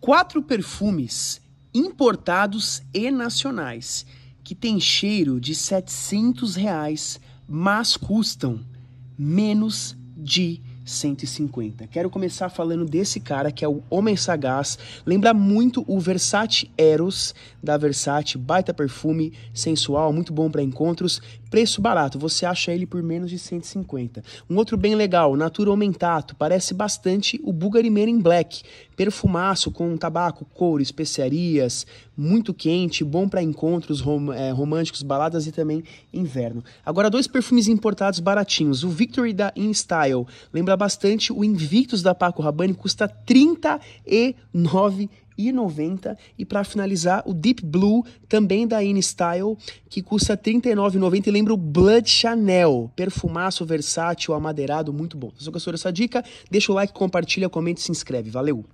quatro perfumes importados e nacionais que têm cheiro de 700 reais, mas custam menos de 150. Quero começar falando desse cara que é o Homem Sagaz. Lembra muito o Versace Eros da Versace, baita perfume, sensual, muito bom para encontros, preço barato. Você acha ele por menos de 150. Um outro bem legal, Natura Aumentato, parece bastante o Bulgari Men in Black, perfumaço com tabaco, couro, especiarias, muito quente, bom para encontros rom é, românticos, baladas e também inverno. Agora, dois perfumes importados baratinhos. O Victory da InStyle lembra bastante o Invictus da Paco Rabanne, custa R$ 39,90. e 90 e para finalizar o Deep Blue também da InStyle que custa 39,90 e lembra o Blood Chanel, perfumaço versátil, amadeirado, muito bom. Se você gostou dessa dica, deixa o like, compartilha, comente e se inscreve. Valeu.